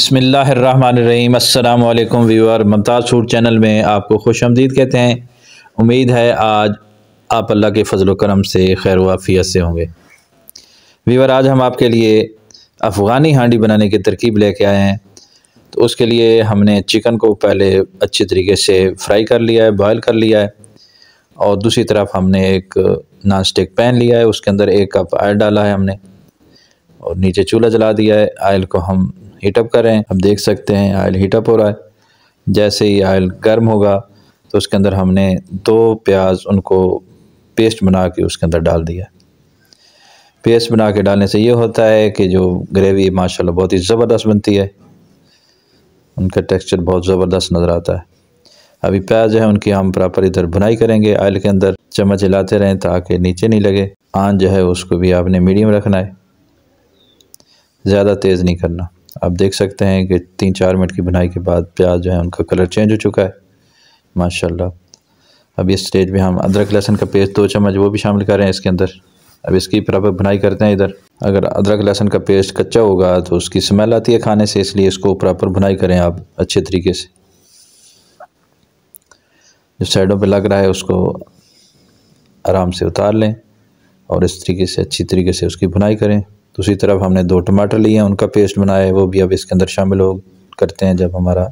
बसमीम अल्लाम viewer Mumtaz food channel में आपको खुश आमदीद कहते हैं उम्मीद है आज आप अल्लाह के फ़जल करम से खैर वाफियत से होंगे व्यूअर आज हम आपके लिए अफ़गानी हांडी बनाने की तरकीब लेके आए हैं तो उसके लिए हमने चिकन को पहले अच्छे तरीके से फ्राई कर लिया है बॉयल कर लिया है और दूसरी तरफ हमने एक नॉन स्टिक पैन लिया है उसके अंदर एक कप आयल डाला है हमने और नीचे चूल्हा जला दिया है आयल को हम हीटअप करें अब देख सकते हैं आयल हीटअप हो रहा है जैसे ही आयल गर्म होगा तो उसके अंदर हमने दो प्याज उनको पेस्ट बना के उसके अंदर डाल दिया पेस्ट बना के डालने से ये होता है कि जो ग्रेवी माशाल्लाह बहुत ही ज़बरदस्त बनती है उनका टेक्सचर बहुत ज़बरदस्त नज़र आता है अभी प्याज है उनकी हम प्रॉपर इधर भुनाई करेंगे आयल के अंदर चम्मच हिलाते रहें ताकि नीचे नहीं लगे आन जो है उसको भी आपने मीडियम रखना है ज़्यादा तेज़ नहीं करना आप देख सकते हैं कि तीन चार मिनट की बुनाई के बाद प्याज जो है उनका कलर चेंज हो चुका है माशाल्लाह अब इस स्टेज में हम अदरक लहसुन का पेस्ट दो चम्मच वो भी शामिल कर रहे हैं इसके अंदर अब इसकी प्रॉपर बुनाई करते हैं इधर अगर अदरक लहसुन का पेस्ट कच्चा होगा तो उसकी स्मेल आती है खाने से इसलिए इसको प्रॉपर बुनाई करें आप अच्छे तरीके से जो साइडों पे लग रहा है उसको आराम से उतार लें और इस तरीके से अच्छी तरीके से उसकी बुनाई करें दूसरी तरफ हमने दो टमाटर लिए हैं उनका पेस्ट बनाया है वो भी अब इसके अंदर शामिल हो करते हैं जब हमारा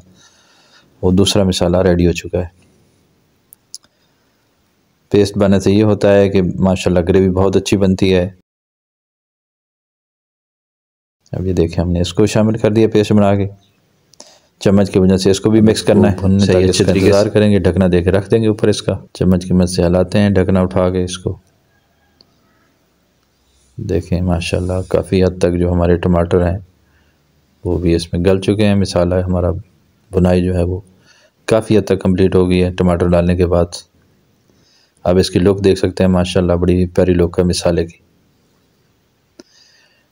वो दूसरा मिसाला रेडी हो चुका है पेस्ट बनने से ये होता है कि माशाल्लाह ग्रेवी बहुत अच्छी बनती है अब ये देखें हमने इसको शामिल कर दिया पेस्ट बना के चम्मच की वजह से इसको भी मिक्स करना है सही अच्छे तरीके से करेंगे ढकना दे के रख देंगे ऊपर इसका चम्मच की मदद से हलाते हैं ढकना उठा के इसको देखें माशाल्लाह काफ़ी हद तक जो हमारे टमाटर हैं वो भी इसमें गल चुके हैं मिसाल है हमारा बुनाई जो है वो काफ़ी हद तक कंप्लीट हो गई है टमाटर डालने के बाद आप इसकी लुक देख सकते हैं माशाल्लाह बड़ी प्यारी लुक है मिसाले की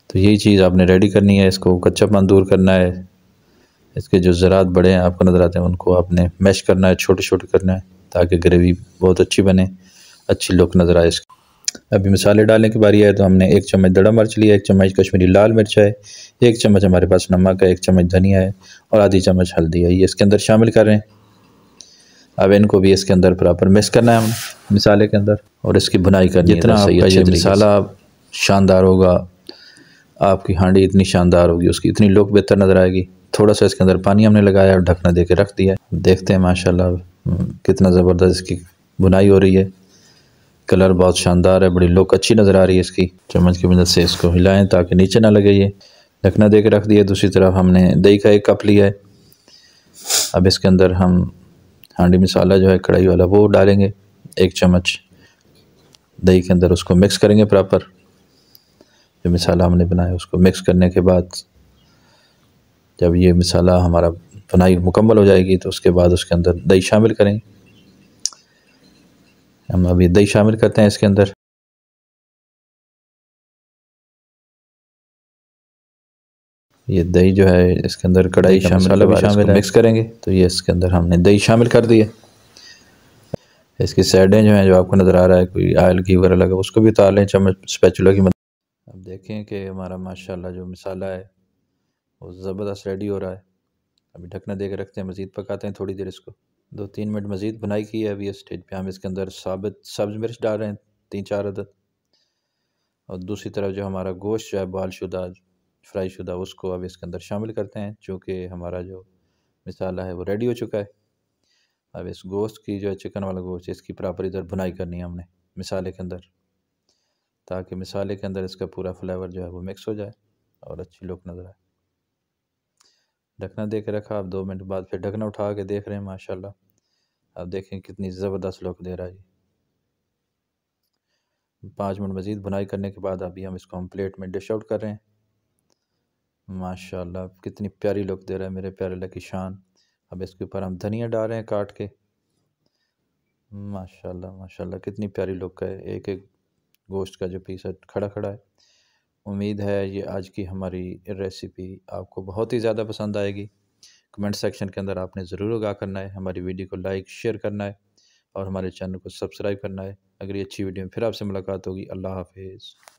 तो यही चीज़ आपने रेडी करनी है इसको कच्चापन दूर करना है इसके जो ज़रात बड़े हैं आपको नज़र आते हैं उनको आपने मैश करना है छोटे छोटे करना है ताकि ग्रेवी बहुत अच्छी बने अच्छी लुक नज़र आए इसकी अभी मसाले डालने की बारी है तो हमने एक चम्मच दड़ा मिर्च लिया एक चम्मच कश्मीरी लाल मिर्च है एक चम्मच हमारे पास नमक है एक चम्मच धनिया है और आधी चम्मच हल्दी है ये इसके अंदर शामिल कर रहे हैं अब इनको भी इसके अंदर प्रॉपर मिक्स करना है हम मिसाले के अंदर और इसकी बुनाई करनी जितना है आपका मिसाला शानदार होगा आपकी हांडी इतनी शानदार होगी उसकी इतनी लुक बेहतर नज़र आएगी थोड़ा सा इसके अंदर पानी हमने लगाया और ढकना दे के रख दिया देखते हैं माशाल्लाह हम्म, कितना ज़बरदस्त इसकी बुनाई हो रही है कलर बहुत शानदार है बड़ी लुक अच्छी नज़र आ रही है इसकी चम्मच की मदद से इसको हिलाएं ताकि नीचे ना लगे ये ढकना दे के रख दिया दूसरी तरफ हमने दही का एक कप लिया है अब इसके अंदर हम हांडी मसाला जो है कढ़ाई वाला वो डालेंगे एक चम्मच दही के अंदर उसको मिक्स करेंगे प्रॉपर जो मसाला हमने बनाया उसको मिक्स करने के बाद जब ये मसाला हमारा बनाई मुकम्मल हो जाएगी तो उसके बाद उसके अंदर दही शामिल करेंगे हम अभी दही शामिल करते हैं इसके अंदर ये दही जो है इसके अंदर कढ़ाई शामिल भी शामिल मिक्स करेंगे तो ये इसके अंदर हमने दही शामिल कर दी है इसकी साइडें जो हैं जो आपको नज़र आ रहा है कोई आयल की वगैरह लगा उसको भी उतार लें चम्मच स्पैचुला की मदद अब देखें कि हमारा माशाल्लाह जो मसाला है वो ज़बरदस्त रेडी हो रहा है अभी ढकना दे के रखते हैं मज़ीद पकाते हैं थोड़ी देर इसको दो तीन मिनट मज़ीद बनाई की है अभी इस स्टेज पे हम इसके अंदर साबित सब्ज़ मिर्च डाल रहे हैं तीन चार अदद और दूसरी तरफ जो हमारा गोश्त जो है बाल शुदा फ्राई शुदा उसको अब इसके अंदर शामिल करते हैं चूँकि हमारा जो मिसाला है वो रेडी हो चुका है अब इस गोश्त की जो है चिकन वाला गोश्त इसकी प्रॉपर इधर बुनाई करनी है हमने मिसाले के अंदर ताकि मिसाले के अंदर इसका पूरा फ्लेवर जो है वो मिक्स हो जाए और अच्छी लुक नज़र आए ढकना दे के रखा अब दो मिनट बाद फिर ढकना उठा के देख रहे हैं माशाल्लाह अब देखें कितनी ज़बरदस्त लुक दे रहा है जी पाँच मिनट मज़ीद बुनाई करने के बाद अभी हम इसको हम प्लेट में डिश आउट कर रहे हैं माशाल्लाह कितनी प्यारी लुक दे रहा है मेरे प्यारे लकी शान अब इसके ऊपर हम धनिया डाल रहे हैं काट के माशाल्लाह माशाल्लाह कितनी प्यारी लुक है एक एक गोश्त का जो पीस है खड़ा खड़ा है उम्मीद है ये आज की हमारी रेसिपी आपको बहुत ही ज़्यादा पसंद आएगी कमेंट सेक्शन के अंदर आपने ज़रूर उगा करना है हमारी वीडियो को लाइक शेयर करना है और हमारे चैनल को सब्सक्राइब करना है अगर ये अच्छी वीडियो में फिर आपसे मुलाकात होगी अल्लाह हाफिज़